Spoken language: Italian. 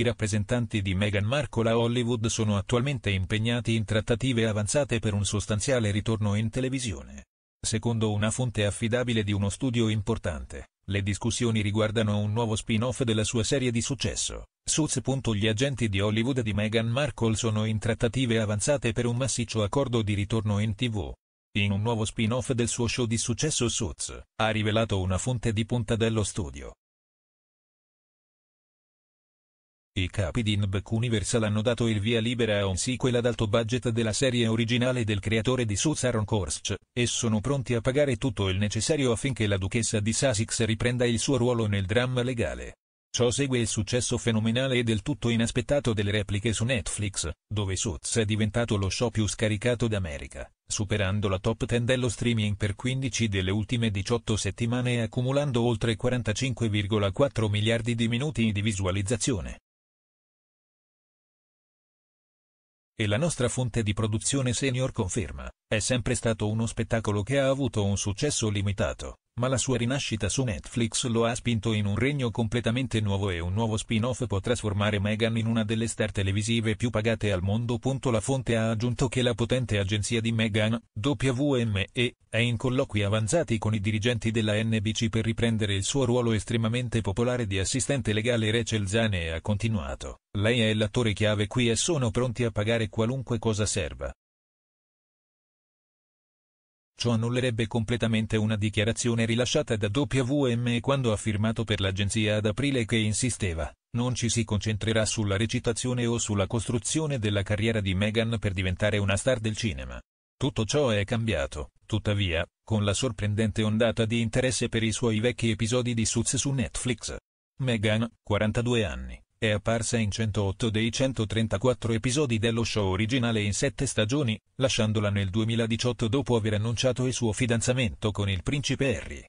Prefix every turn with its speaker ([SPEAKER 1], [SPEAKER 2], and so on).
[SPEAKER 1] I rappresentanti di Meghan Markle a Hollywood sono attualmente impegnati in trattative avanzate per un sostanziale ritorno in televisione. Secondo una fonte affidabile di uno studio importante, le discussioni riguardano un nuovo spin-off della sua serie di successo, Suits. Gli agenti di Hollywood di Meghan Markle sono in trattative avanzate per un massiccio accordo di ritorno in tv. In un nuovo spin-off del suo show di successo Suits, ha rivelato una fonte di punta dello studio, I capi di Nbk Universal hanno dato il via libera a un sequel ad alto budget della serie originale del creatore di Suits Aaron Korsch, e sono pronti a pagare tutto il necessario affinché la duchessa di Sussex riprenda il suo ruolo nel dramma legale. Ciò segue il successo fenomenale e del tutto inaspettato delle repliche su Netflix, dove Suits è diventato lo show più scaricato d'America, superando la top 10 dello streaming per 15 delle ultime 18 settimane e accumulando oltre 45,4 miliardi di minuti di visualizzazione. e la nostra fonte di produzione senior conferma, è sempre stato uno spettacolo che ha avuto un successo limitato, ma la sua rinascita su Netflix lo ha spinto in un regno completamente nuovo e un nuovo spin-off può trasformare Meghan in una delle star televisive più pagate al mondo. La fonte ha aggiunto che la potente agenzia di Meghan, WME, è in colloqui avanzati con i dirigenti della NBC per riprendere il suo ruolo estremamente popolare di assistente legale Rachel Zane e ha continuato, lei è l'attore chiave qui e sono pronti a pagare qualunque cosa serva. Ciò annullerebbe completamente una dichiarazione rilasciata da WME quando ha firmato per l'agenzia ad aprile che insisteva, non ci si concentrerà sulla recitazione o sulla costruzione della carriera di Meghan per diventare una star del cinema. Tutto ciò è cambiato, tuttavia, con la sorprendente ondata di interesse per i suoi vecchi episodi di Suits su Netflix. Meghan, 42 anni, è apparsa in 108 dei 134 episodi dello show originale in sette stagioni, lasciandola nel 2018 dopo aver annunciato il suo fidanzamento con il principe Harry.